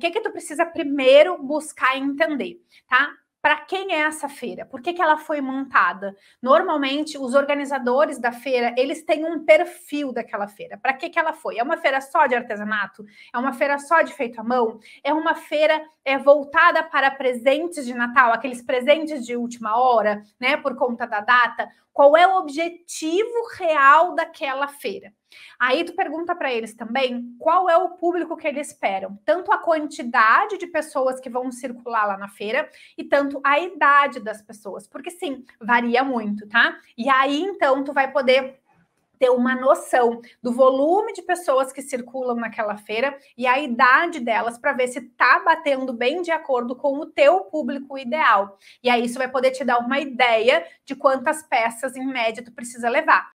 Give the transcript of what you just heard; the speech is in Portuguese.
que, que tu precisa primeiro buscar entender, tá? para quem é essa feira? Por que, que ela foi montada? Normalmente, os organizadores da feira, eles têm um perfil daquela feira. Para que, que ela foi? É uma feira só de artesanato? É uma feira só de feito à mão? É uma feira é, voltada para presentes de Natal, aqueles presentes de última hora, né, por conta da data? Qual é o objetivo real daquela feira? Aí tu pergunta para eles também qual é o público que eles esperam, tanto a quantidade de pessoas que vão circular lá na feira e tanto a idade das pessoas, porque sim, varia muito, tá? E aí então tu vai poder ter uma noção do volume de pessoas que circulam naquela feira e a idade delas para ver se tá batendo bem de acordo com o teu público ideal. E aí isso vai poder te dar uma ideia de quantas peças em média tu precisa levar.